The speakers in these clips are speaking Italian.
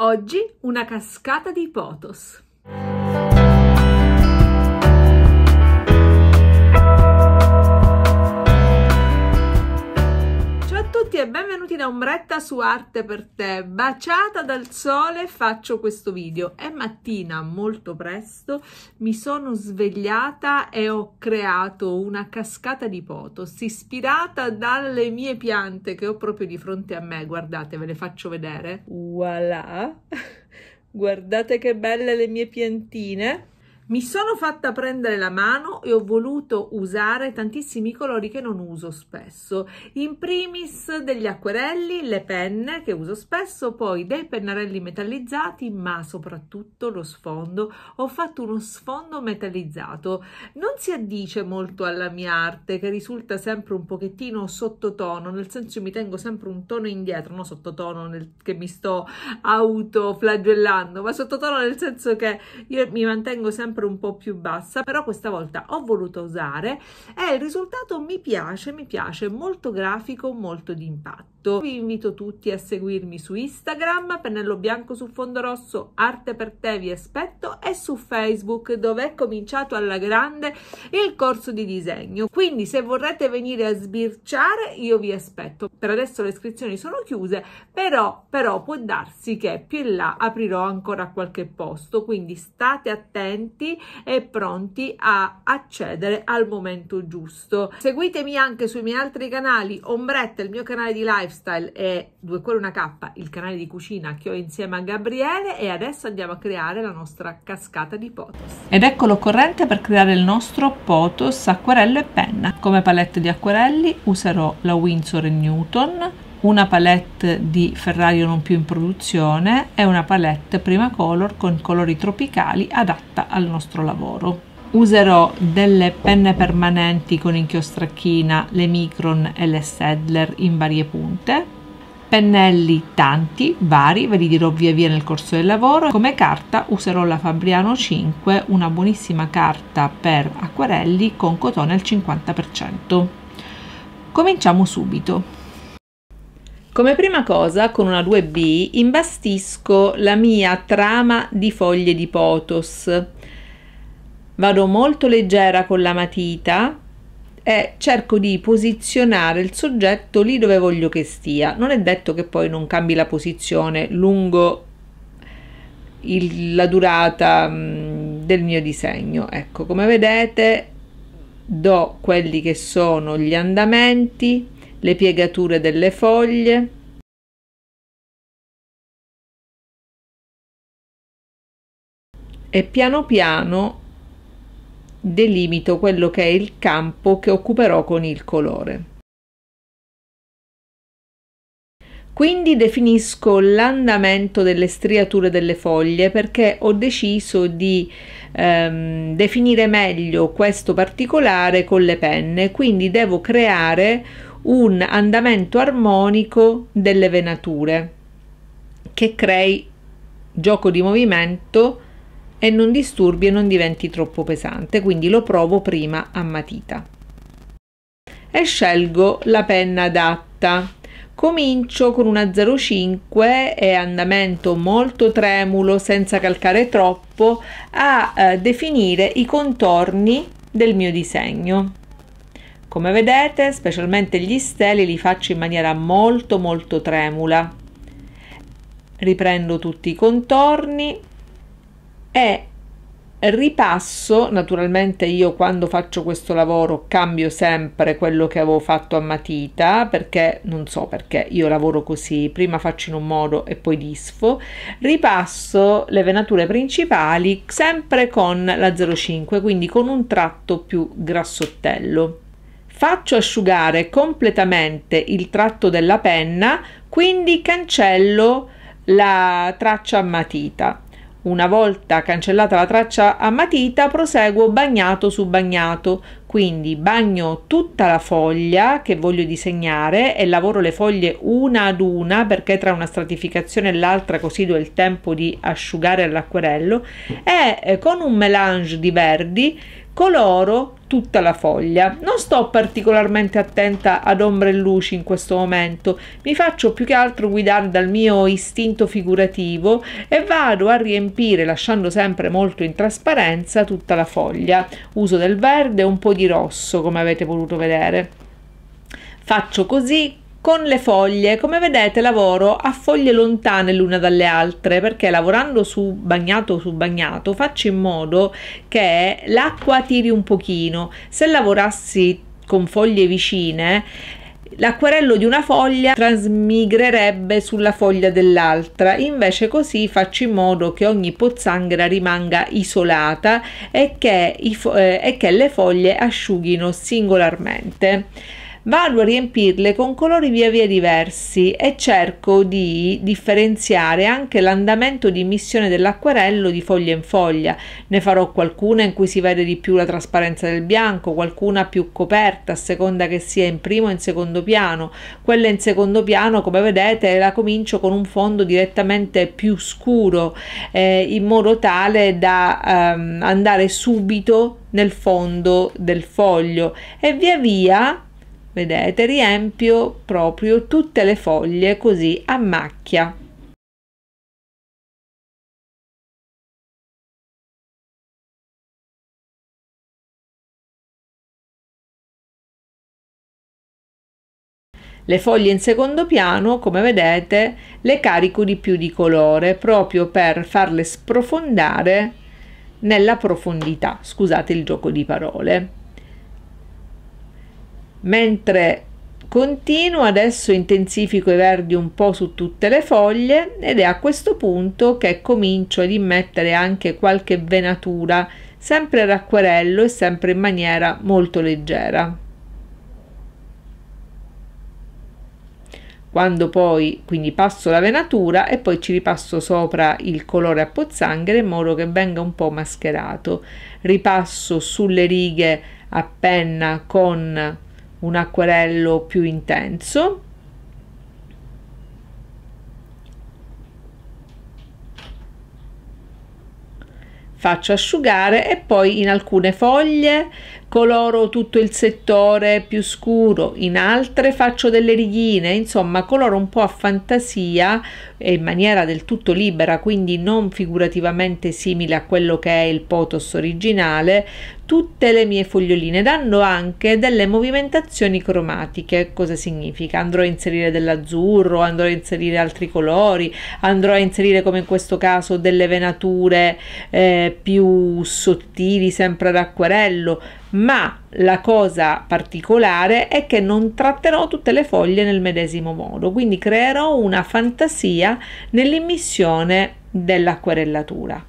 Oggi una cascata di potos. e benvenuti da Ombretta su Arte per te. Baciata dal sole faccio questo video. È mattina molto presto, mi sono svegliata e ho creato una cascata di potos ispirata dalle mie piante che ho proprio di fronte a me. Guardate, ve le faccio vedere. Voilà! Guardate che belle le mie piantine mi sono fatta prendere la mano e ho voluto usare tantissimi colori che non uso spesso. In primis degli acquerelli, le penne che uso spesso, poi dei pennarelli metallizzati, ma soprattutto lo sfondo. Ho fatto uno sfondo metallizzato. Non si addice molto alla mia arte che risulta sempre un pochettino sottotono, nel senso mi tengo sempre un tono indietro, non sottotono nel, che mi sto autoflagellando, ma sottotono nel senso che io mi mantengo sempre sempre un po' più bassa, però questa volta ho voluto usare e il risultato mi piace, mi piace, molto grafico, molto di impatto tutto. Vi invito tutti a seguirmi su Instagram, pennello bianco su fondo rosso, arte per te vi aspetto e su Facebook dove è cominciato alla grande il corso di disegno. Quindi se vorrete venire a sbirciare io vi aspetto. Per adesso le iscrizioni sono chiuse, però, però può darsi che più in là aprirò ancora qualche posto, quindi state attenti e pronti a accedere al momento giusto. Seguitemi anche sui miei altri canali, Ombretta, il mio canale di live Lifestyle e Due Cuori Una K, il canale di cucina che ho insieme a Gabriele e adesso andiamo a creare la nostra cascata di potos. Ed ecco l'occorrente per creare il nostro potos acquarello e penna. Come palette di acquarelli userò la Winsor Newton, una palette di Ferrario non più in produzione e una palette Prima Color con colori tropicali adatta al nostro lavoro. Userò delle penne permanenti con inchiostracchina, le Micron e le Sedler in varie punte, pennelli tanti, vari, ve li dirò via via nel corso del lavoro. Come carta userò la Fabriano 5, una buonissima carta per acquerelli con cotone al 50%. Cominciamo subito. Come prima cosa, con una 2B, imbastisco la mia trama di foglie di potos vado molto leggera con la matita e cerco di posizionare il soggetto lì dove voglio che stia. Non è detto che poi non cambi la posizione lungo il, la durata mm, del mio disegno. Ecco, come vedete do quelli che sono gli andamenti, le piegature delle foglie. E piano piano delimito quello che è il campo che occuperò con il colore. Quindi definisco l'andamento delle striature delle foglie perché ho deciso di ehm, definire meglio questo particolare con le penne, quindi devo creare un andamento armonico delle venature che crei gioco di movimento e non disturbi e non diventi troppo pesante, quindi lo provo prima a matita. E scelgo la penna adatta. Comincio con una 05 e andamento molto tremulo, senza calcare troppo, a eh, definire i contorni del mio disegno. Come vedete, specialmente gli steli li faccio in maniera molto molto tremula. Riprendo tutti i contorni e ripasso, naturalmente io quando faccio questo lavoro cambio sempre quello che avevo fatto a matita perché non so perché io lavoro così, prima faccio in un modo e poi disfo, ripasso le venature principali sempre con la 05, quindi con un tratto più grassottello. Faccio asciugare completamente il tratto della penna, quindi cancello la traccia a matita una volta cancellata la traccia a matita proseguo bagnato su bagnato, quindi bagno tutta la foglia che voglio disegnare e lavoro le foglie una ad una perché tra una stratificazione e l'altra così do il tempo di asciugare l'acquerello e eh, con un melange di verdi coloro tutta la foglia. Non sto particolarmente attenta ad ombre e luci in questo momento, mi faccio più che altro guidare dal mio istinto figurativo e vado a riempire, lasciando sempre molto in trasparenza, tutta la foglia. Uso del verde e un po' di rosso, come avete voluto vedere. Faccio così con le foglie. Come vedete lavoro a foglie lontane l'una dalle altre perché lavorando su bagnato su bagnato faccio in modo che l'acqua tiri un pochino. Se lavorassi con foglie vicine L'acquerello di una foglia trasmigrerebbe sulla foglia dell'altra, invece così faccio in modo che ogni pozzanghera rimanga isolata e che, i, eh, e che le foglie asciughino singolarmente. Vado a riempirle con colori via via diversi e cerco di differenziare anche l'andamento di missione dell'acquarello di foglia in foglia. Ne farò qualcuna in cui si vede di più la trasparenza del bianco, qualcuna più coperta a seconda che sia in primo o in secondo piano. Quella in secondo piano, come vedete, la comincio con un fondo direttamente più scuro eh, in modo tale da ehm, andare subito nel fondo del foglio e via via Vedete, riempio proprio tutte le foglie così a macchia. Le foglie in secondo piano, come vedete, le carico di più di colore proprio per farle sprofondare nella profondità. Scusate il gioco di parole mentre continuo adesso intensifico i verdi un po' su tutte le foglie ed è a questo punto che comincio ad immettere anche qualche venatura sempre ad acquerello e sempre in maniera molto leggera quando poi quindi passo la venatura e poi ci ripasso sopra il colore a pozzanghere in modo che venga un po' mascherato ripasso sulle righe a penna con un acquerello più intenso faccio asciugare e poi in alcune foglie coloro tutto il settore più scuro, in altre faccio delle righine, insomma coloro un po' a fantasia e in maniera del tutto libera, quindi non figurativamente simile a quello che è il potos originale, tutte le mie foglioline, dando anche delle movimentazioni cromatiche. Cosa significa? Andrò a inserire dell'azzurro, andrò a inserire altri colori, andrò a inserire come in questo caso delle venature eh, più sottili, sempre ad acquarello ma la cosa particolare è che non tratterò tutte le foglie nel medesimo modo, quindi creerò una fantasia nell'immissione dell'acquarellatura.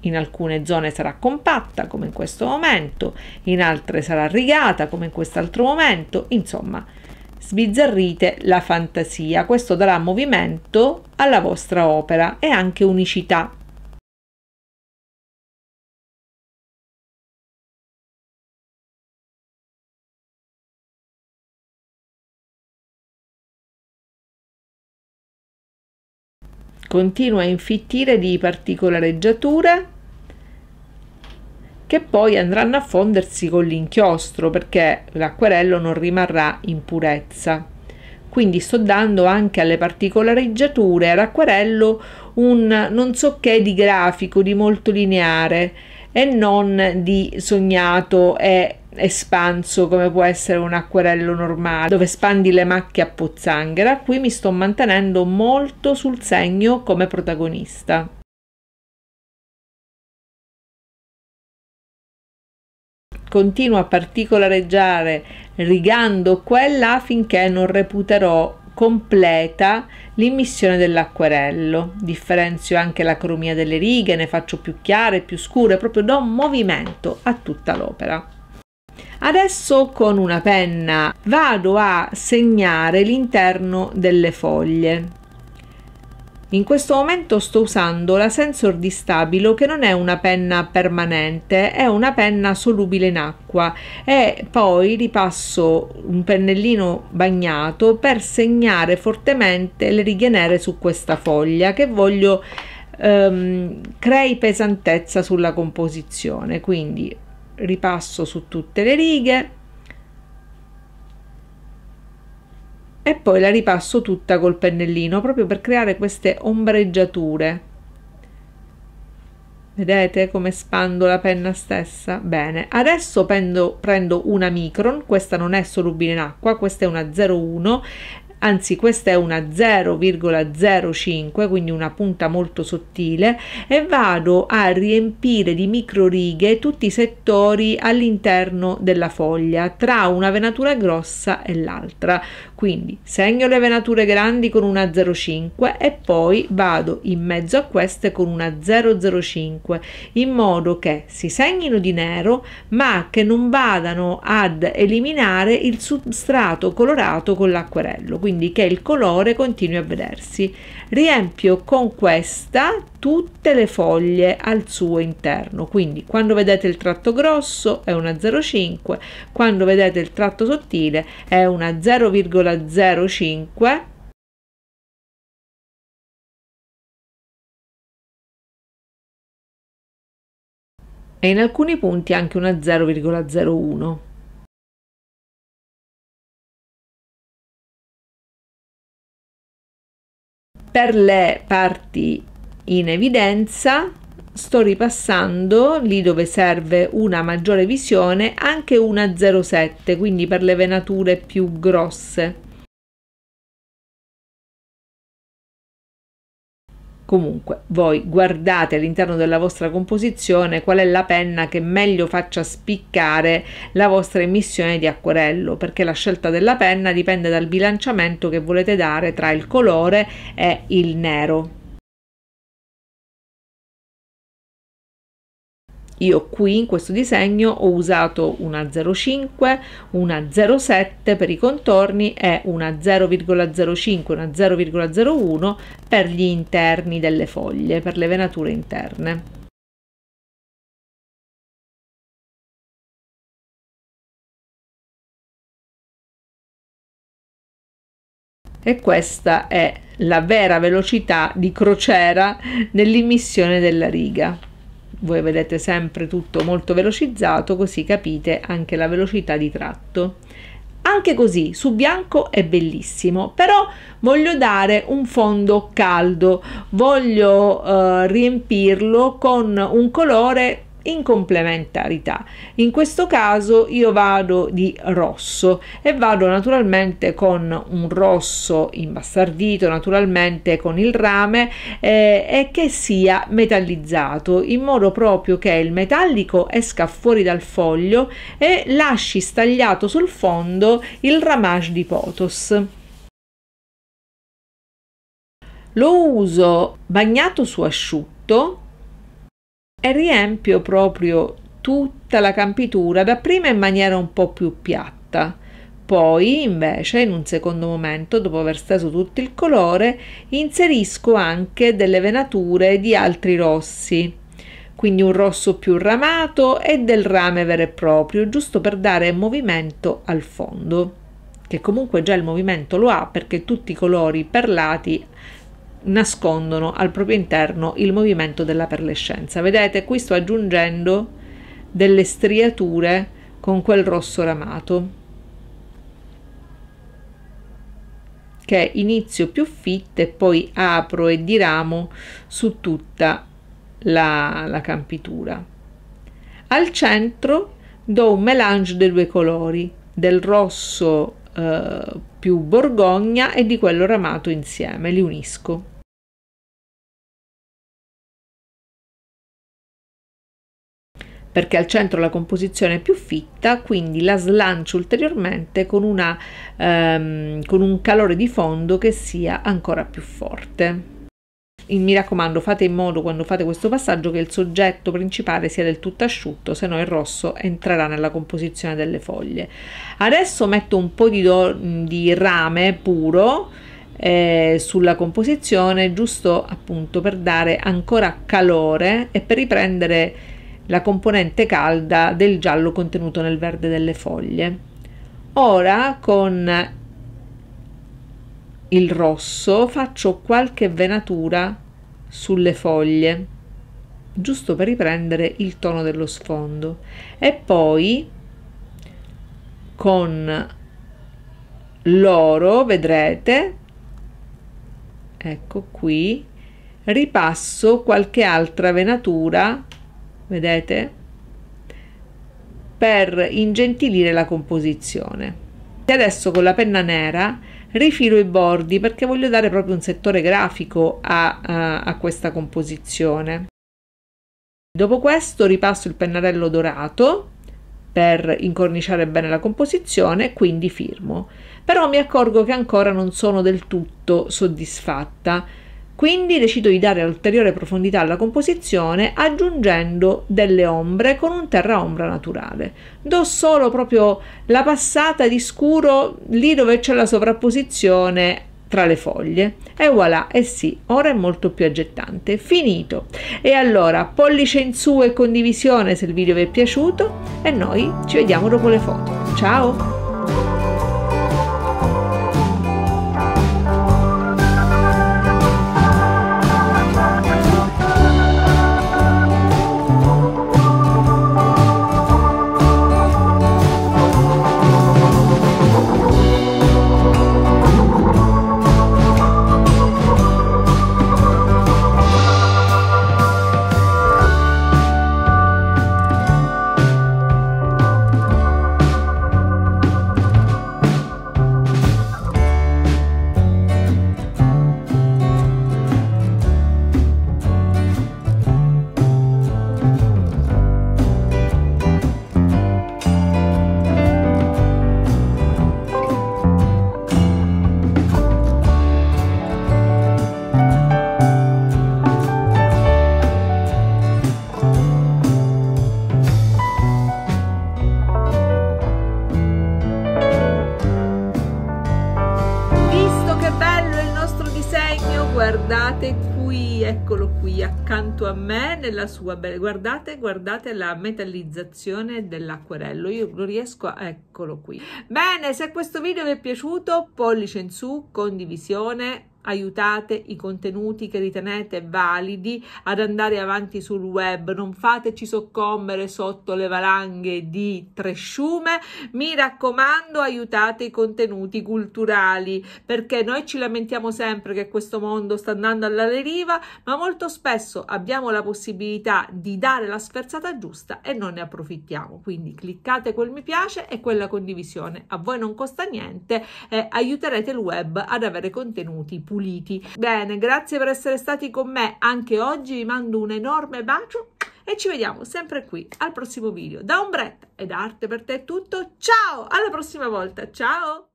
In alcune zone sarà compatta, come in questo momento, in altre sarà rigata, come in quest'altro momento, insomma, sbizzarrite la fantasia. Questo darà movimento alla vostra opera e anche unicità continua a infittire di particolareggiature che poi andranno a fondersi con l'inchiostro perché l'acquerello non rimarrà in purezza. Quindi sto dando anche alle particolareggiature all'acquerello un non so che di grafico, di molto lineare e non di sognato e espanso come può essere un acquerello normale dove spandi le macchie a pozzanghera qui mi sto mantenendo molto sul segno come protagonista continuo a particolareggiare rigando qua finché non reputerò completa l'immissione dell'acquerello. Differenzio anche la cromia delle righe, ne faccio più chiare, più scure, proprio do un movimento a tutta l'opera. Adesso con una penna vado a segnare l'interno delle foglie. In questo momento sto usando la Sensor di Stabilo che non è una penna permanente, è una penna solubile in acqua e poi ripasso un pennellino bagnato per segnare fortemente le righe nere su questa foglia che voglio ehm, crei pesantezza sulla composizione. Quindi ripasso su tutte le righe e poi la ripasso tutta col pennellino proprio per creare queste ombreggiature Vedete come spando la penna stessa? Bene, adesso prendo, prendo una micron, questa non è solubile in acqua, questa è una 01 anzi questa è una 0,05 quindi una punta molto sottile e vado a riempire di microrighe tutti i settori all'interno della foglia tra una venatura grossa e l'altra quindi segno le venature grandi con una 0,5 e poi vado in mezzo a queste con una 0,05 in modo che si segnino di nero ma che non vadano ad eliminare il substrato colorato con l'acquerello, quindi che il colore continui a vedersi. Riempio con questa tutte le foglie al suo interno. Quindi quando vedete il tratto grosso è una 0,5, quando vedete il tratto sottile è una 0,05 e in alcuni punti anche una 0,01. Per le parti in evidenza sto ripassando lì dove serve una maggiore visione anche una 0,7 quindi per le venature più grosse comunque voi guardate all'interno della vostra composizione qual è la penna che meglio faccia spiccare la vostra emissione di acquarello, perché la scelta della penna dipende dal bilanciamento che volete dare tra il colore e il nero io qui in questo disegno ho usato una 0,5, una 0,7 per i contorni e una 0,05, una 0,01 per gli interni delle foglie, per le venature interne. E questa è la vera velocità di crociera nell'immissione della riga voi vedete sempre tutto molto velocizzato così capite anche la velocità di tratto anche così su bianco è bellissimo però voglio dare un fondo caldo voglio eh, riempirlo con un colore in complementarità. In questo caso io vado di rosso e vado naturalmente con un rosso imbastardito, naturalmente con il rame eh, e che sia metallizzato in modo proprio che il metallico esca fuori dal foglio e lasci stagliato sul fondo il ramage di potos lo uso bagnato su asciutto e riempio proprio tutta la campitura, dapprima in maniera un po' più piatta. Poi, invece, in un secondo momento, dopo aver steso tutto il colore, inserisco anche delle venature di altri rossi, quindi un rosso più ramato e del rame vero e proprio, giusto per dare movimento al fondo, che comunque già il movimento lo ha perché tutti i colori perlati nascondono al proprio interno il movimento della perlescenza. Vedete, qui sto aggiungendo delle striature con quel rosso ramato che inizio più fitte e poi apro e diramo su tutta la, la campitura. Al centro do un melange dei due colori, del rosso eh, più borgogna e di quello ramato insieme, li unisco. perché al centro la composizione è più fitta, quindi la slancio ulteriormente con, una, ehm, con un calore di fondo che sia ancora più forte mi raccomando, fate in modo quando fate questo passaggio che il soggetto principale sia del tutto asciutto, se no il rosso entrerà nella composizione delle foglie. Adesso metto un po' di, do, di rame puro eh, sulla composizione, giusto appunto per dare ancora calore e per riprendere la componente calda del giallo contenuto nel verde delle foglie. Ora con il rosso faccio qualche venatura sulle foglie giusto per riprendere il tono dello sfondo e poi con l'oro vedrete ecco qui ripasso qualche altra venatura vedete? Per ingentilire la composizione. E adesso con la penna nera rifilo i bordi perché voglio dare proprio un settore grafico a, a, eh, a questa composizione. Dopo questo ripasso il pennarello dorato per incorniciare bene la composizione, quindi firmo. Però mi accorgo che ancora non sono del tutto soddisfatta quindi decido di dare ulteriore profondità alla composizione aggiungendo delle ombre con un terra ombra naturale. Do solo proprio la passata di scuro lì dove c'è la sovrapposizione tra le foglie e voilà e eh sì ora è molto più aggettante finito e allora pollice in su e condivisione se il video vi è piaciuto e noi ci vediamo dopo le foto ciao a me nella sua bella. Guardate, guardate la metallizzazione dell'acquarello. Io non riesco a... eccolo qui. Bene, se questo video vi è piaciuto, pollice in su, condivisione, aiutate i contenuti che ritenete validi ad andare avanti sul web, non fateci soccombere sotto le valanghe di tresciume, mi raccomando aiutate i contenuti culturali perché noi ci lamentiamo sempre che questo mondo sta andando alla deriva, ma molto spesso abbiamo la possibilità di dare la sferzata giusta e non ne approfittiamo, quindi cliccate quel mi piace e quella condivisione, a voi non costa niente e aiuterete il web ad avere contenuti pubblici puliti. Bene, grazie per essere stati con me anche oggi, vi mando un enorme bacio e ci vediamo sempre qui al prossimo video. Da Ombretta ed Arte per te è tutto, ciao, alla prossima volta, ciao!